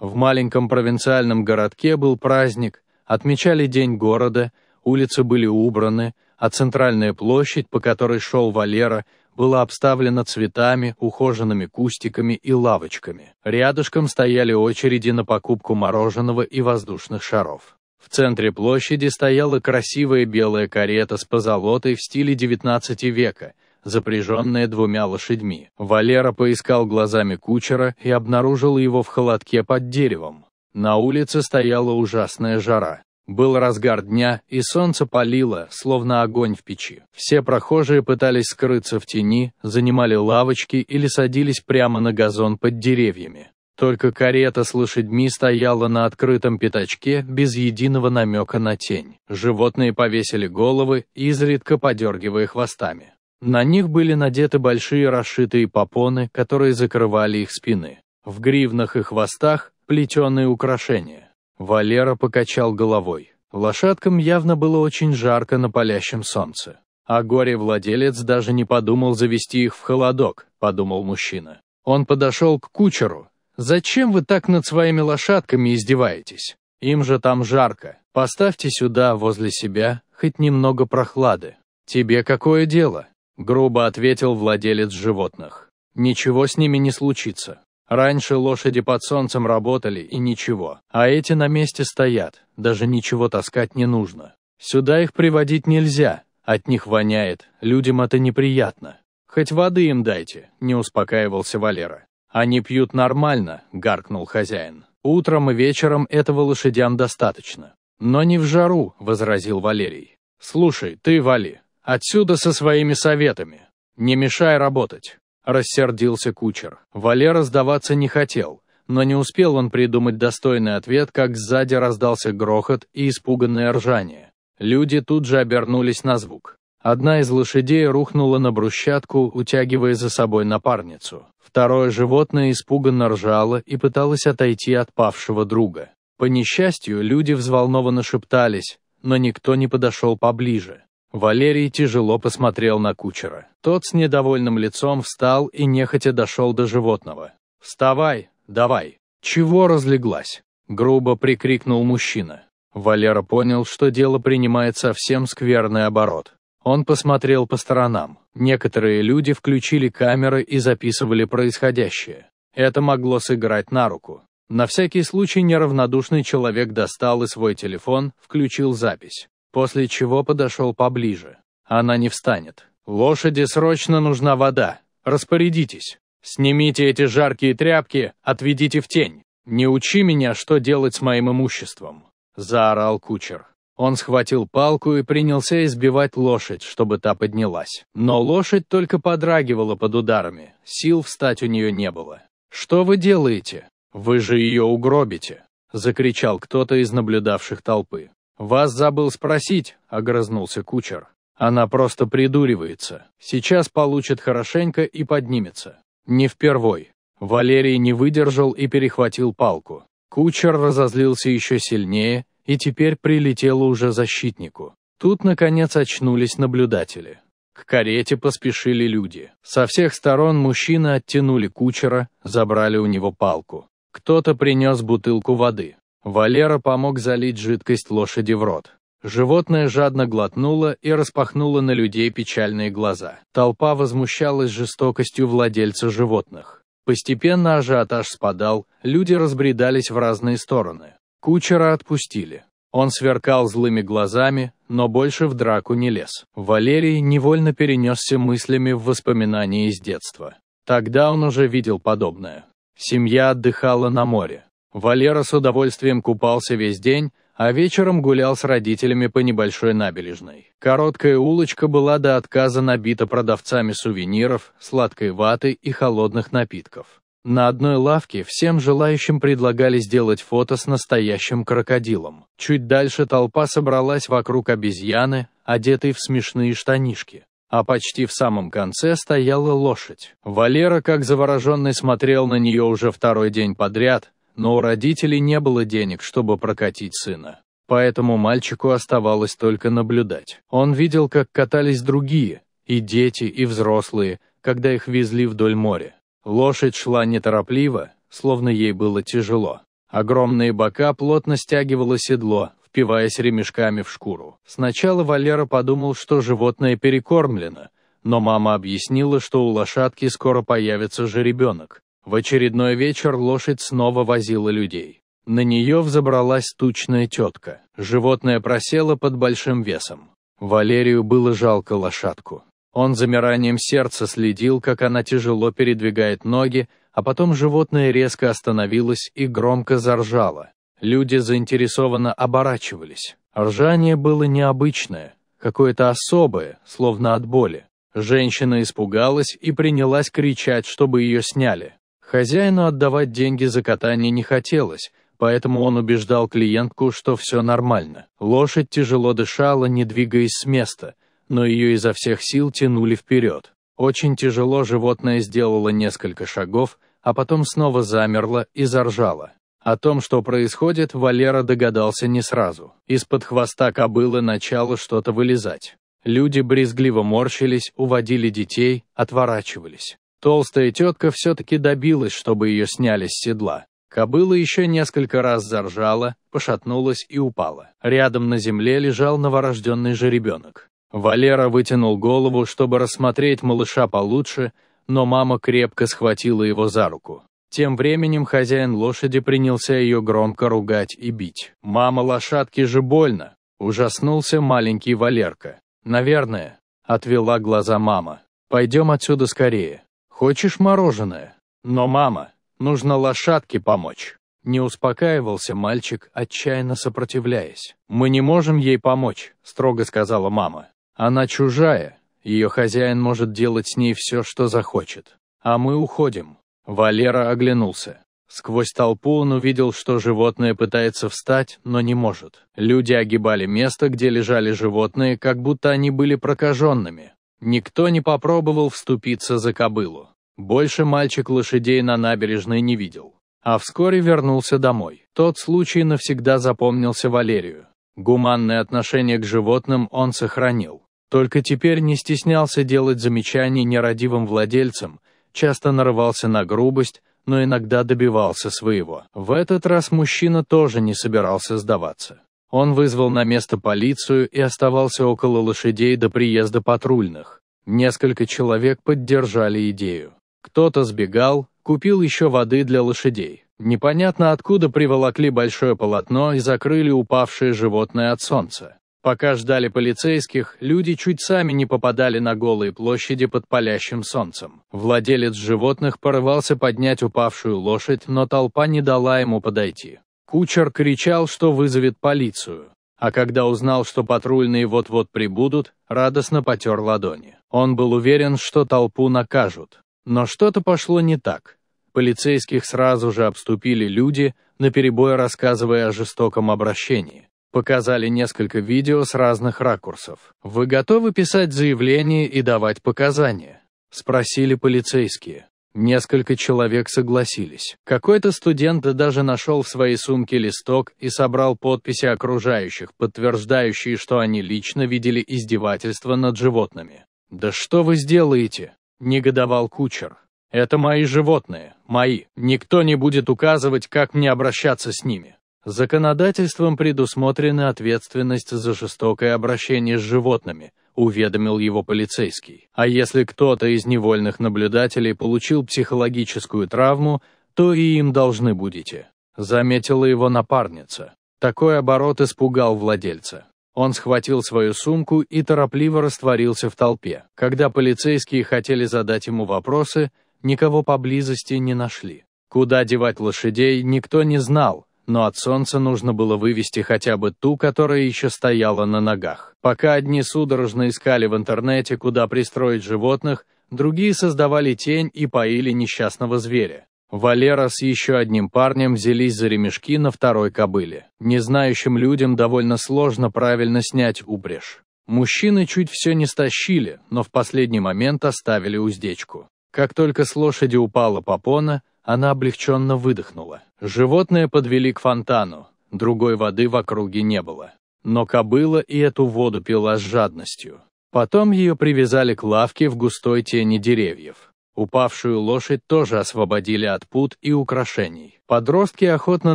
В маленьком провинциальном городке был праздник, отмечали День города, улицы были убраны, а центральная площадь, по которой шел Валера, была обставлена цветами, ухоженными кустиками и лавочками. Рядышком стояли очереди на покупку мороженого и воздушных шаров. В центре площади стояла красивая белая карета с позолотой в стиле XIX века – запряженная двумя лошадьми. Валера поискал глазами кучера и обнаружил его в холодке под деревом. На улице стояла ужасная жара. Был разгар дня, и солнце палило, словно огонь в печи. Все прохожие пытались скрыться в тени, занимали лавочки или садились прямо на газон под деревьями. Только карета с лошадьми стояла на открытом пятачке без единого намека на тень. Животные повесили головы, изредка подергивая хвостами. На них были надеты большие расшитые попоны, которые закрывали их спины. В гривнах и хвостах – плетеные украшения. Валера покачал головой. Лошадкам явно было очень жарко на палящем солнце. А горе-владелец даже не подумал завести их в холодок, подумал мужчина. Он подошел к кучеру. «Зачем вы так над своими лошадками издеваетесь? Им же там жарко. Поставьте сюда, возле себя, хоть немного прохлады. Тебе какое дело?» — грубо ответил владелец животных. «Ничего с ними не случится. Раньше лошади под солнцем работали и ничего, а эти на месте стоят, даже ничего таскать не нужно. Сюда их приводить нельзя, от них воняет, людям это неприятно. Хоть воды им дайте», — не успокаивался Валера. «Они пьют нормально», — гаркнул хозяин. «Утром и вечером этого лошадям достаточно». «Но не в жару», — возразил Валерий. «Слушай, ты вали, «Отсюда со своими советами. Не мешай работать», — рассердился кучер. Валера сдаваться не хотел, но не успел он придумать достойный ответ, как сзади раздался грохот и испуганное ржание. Люди тут же обернулись на звук. Одна из лошадей рухнула на брусчатку, утягивая за собой напарницу. Второе животное испуганно ржало и пыталось отойти от павшего друга. По несчастью, люди взволнованно шептались, но никто не подошел поближе. Валерий тяжело посмотрел на кучера. Тот с недовольным лицом встал и нехотя дошел до животного. «Вставай, давай!» «Чего разлеглась?» — грубо прикрикнул мужчина. Валера понял, что дело принимает совсем скверный оборот. Он посмотрел по сторонам. Некоторые люди включили камеры и записывали происходящее. Это могло сыграть на руку. На всякий случай неравнодушный человек достал и свой телефон, включил запись после чего подошел поближе. «Она не встанет. Лошади срочно нужна вода. Распорядитесь. Снимите эти жаркие тряпки, отведите в тень. Не учи меня, что делать с моим имуществом», — заорал кучер. Он схватил палку и принялся избивать лошадь, чтобы та поднялась. Но лошадь только подрагивала под ударами, сил встать у нее не было. «Что вы делаете? Вы же ее угробите!» — закричал кто-то из наблюдавших толпы. «Вас забыл спросить», — огрызнулся кучер. «Она просто придуривается. Сейчас получит хорошенько и поднимется. Не впервой». Валерий не выдержал и перехватил палку. Кучер разозлился еще сильнее и теперь прилетело уже защитнику. Тут, наконец, очнулись наблюдатели. К карете поспешили люди. Со всех сторон мужчины оттянули кучера, забрали у него палку. Кто-то принес бутылку воды. Валера помог залить жидкость лошади в рот. Животное жадно глотнуло и распахнуло на людей печальные глаза. Толпа возмущалась жестокостью владельца животных. Постепенно ажиотаж спадал, люди разбредались в разные стороны. Кучера отпустили. Он сверкал злыми глазами, но больше в драку не лез. Валерий невольно перенесся мыслями в воспоминания из детства. Тогда он уже видел подобное. Семья отдыхала на море. Валера с удовольствием купался весь день, а вечером гулял с родителями по небольшой набережной. Короткая улочка была до отказа набита продавцами сувениров, сладкой ваты и холодных напитков. На одной лавке всем желающим предлагали сделать фото с настоящим крокодилом. Чуть дальше толпа собралась вокруг обезьяны, одетой в смешные штанишки. А почти в самом конце стояла лошадь. Валера, как завороженный, смотрел на нее уже второй день подряд, но у родителей не было денег, чтобы прокатить сына. Поэтому мальчику оставалось только наблюдать. Он видел, как катались другие, и дети, и взрослые, когда их везли вдоль моря. Лошадь шла неторопливо, словно ей было тяжело. Огромные бока плотно стягивало седло, впиваясь ремешками в шкуру. Сначала Валера подумал, что животное перекормлено, но мама объяснила, что у лошадки скоро появится жеребенок, в очередной вечер лошадь снова возила людей. На нее взобралась тучная тетка. Животное просело под большим весом. Валерию было жалко лошадку. Он замиранием сердца следил, как она тяжело передвигает ноги, а потом животное резко остановилось и громко заржало. Люди заинтересованно оборачивались. Ржание было необычное, какое-то особое, словно от боли. Женщина испугалась и принялась кричать, чтобы ее сняли. Хозяину отдавать деньги за катание не хотелось, поэтому он убеждал клиентку, что все нормально. Лошадь тяжело дышала, не двигаясь с места, но ее изо всех сил тянули вперед. Очень тяжело животное сделало несколько шагов, а потом снова замерло и заржало. О том, что происходит, Валера догадался не сразу. Из-под хвоста кобылы начало что-то вылезать. Люди брезгливо морщились, уводили детей, отворачивались. Толстая тетка все-таки добилась, чтобы ее сняли с седла. Кобыла еще несколько раз заржала, пошатнулась и упала. Рядом на земле лежал новорожденный жеребенок. Валера вытянул голову, чтобы рассмотреть малыша получше, но мама крепко схватила его за руку. Тем временем хозяин лошади принялся ее громко ругать и бить. «Мама лошадки же больно!» – ужаснулся маленький Валерка. «Наверное», – отвела глаза мама. «Пойдем отсюда скорее». «Хочешь мороженое? Но, мама, нужно лошадке помочь». Не успокаивался мальчик, отчаянно сопротивляясь. «Мы не можем ей помочь», — строго сказала мама. «Она чужая, ее хозяин может делать с ней все, что захочет. А мы уходим». Валера оглянулся. Сквозь толпу он увидел, что животное пытается встать, но не может. Люди огибали место, где лежали животные, как будто они были прокаженными. Никто не попробовал вступиться за кобылу. Больше мальчик лошадей на набережной не видел. А вскоре вернулся домой. Тот случай навсегда запомнился Валерию. Гуманное отношение к животным он сохранил. Только теперь не стеснялся делать замечаний нерадивым владельцам, часто нарывался на грубость, но иногда добивался своего. В этот раз мужчина тоже не собирался сдаваться. Он вызвал на место полицию и оставался около лошадей до приезда патрульных. Несколько человек поддержали идею. Кто-то сбегал, купил еще воды для лошадей. Непонятно откуда приволокли большое полотно и закрыли упавшее животное от солнца. Пока ждали полицейских, люди чуть сами не попадали на голые площади под палящим солнцем. Владелец животных порывался поднять упавшую лошадь, но толпа не дала ему подойти. Кучер кричал, что вызовет полицию, а когда узнал, что патрульные вот-вот прибудут, радостно потер ладони. Он был уверен, что толпу накажут. Но что-то пошло не так. Полицейских сразу же обступили люди, наперебой рассказывая о жестоком обращении. Показали несколько видео с разных ракурсов. «Вы готовы писать заявление и давать показания?» — спросили полицейские. Несколько человек согласились. Какой-то студент даже нашел в своей сумке листок и собрал подписи окружающих, подтверждающие, что они лично видели издевательство над животными. «Да что вы сделаете?» – негодовал кучер. «Это мои животные, мои. Никто не будет указывать, как мне обращаться с ними». Законодательством предусмотрена ответственность за жестокое обращение с животными –— уведомил его полицейский. А если кто-то из невольных наблюдателей получил психологическую травму, то и им должны будете. Заметила его напарница. Такой оборот испугал владельца. Он схватил свою сумку и торопливо растворился в толпе. Когда полицейские хотели задать ему вопросы, никого поблизости не нашли. Куда девать лошадей, никто не знал, но от солнца нужно было вывести хотя бы ту, которая еще стояла на ногах. Пока одни судорожно искали в интернете, куда пристроить животных, другие создавали тень и поили несчастного зверя. Валера с еще одним парнем взялись за ремешки на второй кобыле. Незнающим людям довольно сложно правильно снять упряжь. Мужчины чуть все не стащили, но в последний момент оставили уздечку. Как только с лошади упала попона, она облегченно выдохнула. Животное подвели к фонтану, другой воды в округе не было. Но кобыла и эту воду пила с жадностью. Потом ее привязали к лавке в густой тени деревьев. Упавшую лошадь тоже освободили от пут и украшений. Подростки охотно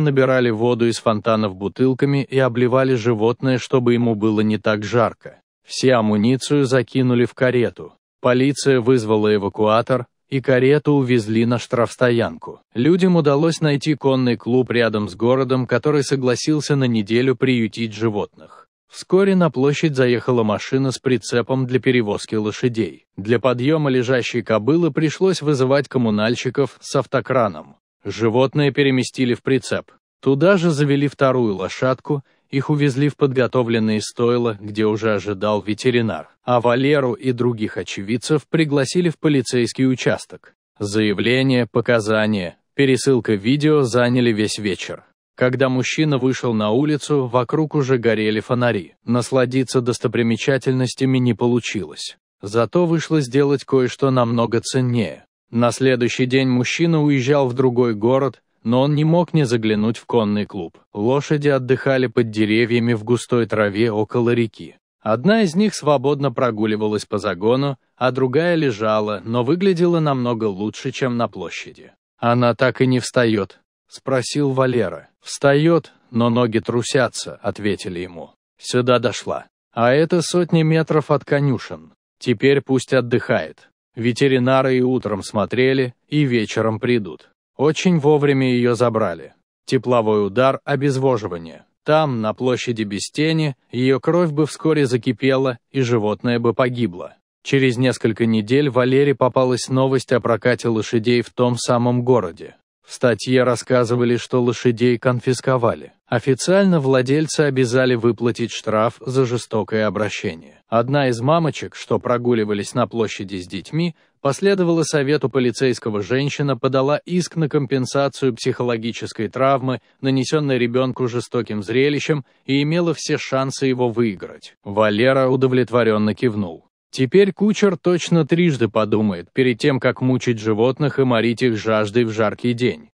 набирали воду из фонтанов бутылками и обливали животное, чтобы ему было не так жарко. Все амуницию закинули в карету. Полиция вызвала эвакуатор, и карету увезли на штрафстоянку. Людям удалось найти конный клуб рядом с городом, который согласился на неделю приютить животных. Вскоре на площадь заехала машина с прицепом для перевозки лошадей. Для подъема лежащей кобылы пришлось вызывать коммунальщиков с автокраном. Животное переместили в прицеп. Туда же завели вторую лошадку – их увезли в подготовленные стойла, где уже ожидал ветеринар, а Валеру и других очевидцев пригласили в полицейский участок. Заявление, показания, пересылка видео заняли весь вечер. Когда мужчина вышел на улицу, вокруг уже горели фонари. Насладиться достопримечательностями не получилось. Зато вышло сделать кое-что намного ценнее. На следующий день мужчина уезжал в другой город, но он не мог не заглянуть в конный клуб. Лошади отдыхали под деревьями в густой траве около реки. Одна из них свободно прогуливалась по загону, а другая лежала, но выглядела намного лучше, чем на площади. «Она так и не встает», — спросил Валера. «Встает, но ноги трусятся», — ответили ему. «Сюда дошла. А это сотни метров от конюшен. Теперь пусть отдыхает. Ветеринары и утром смотрели, и вечером придут». Очень вовремя ее забрали. Тепловой удар обезвоживание. Там, на площади без тени, ее кровь бы вскоре закипела, и животное бы погибло. Через несколько недель Валере попалась новость о прокате лошадей в том самом городе. В статье рассказывали, что лошадей конфисковали. Официально владельцы обязали выплатить штраф за жестокое обращение. Одна из мамочек, что прогуливались на площади с детьми, последовала совету полицейского женщина, подала иск на компенсацию психологической травмы, нанесенной ребенку жестоким зрелищем, и имела все шансы его выиграть. Валера удовлетворенно кивнул. Теперь кучер точно трижды подумает, перед тем, как мучить животных и морить их жаждой в жаркий день.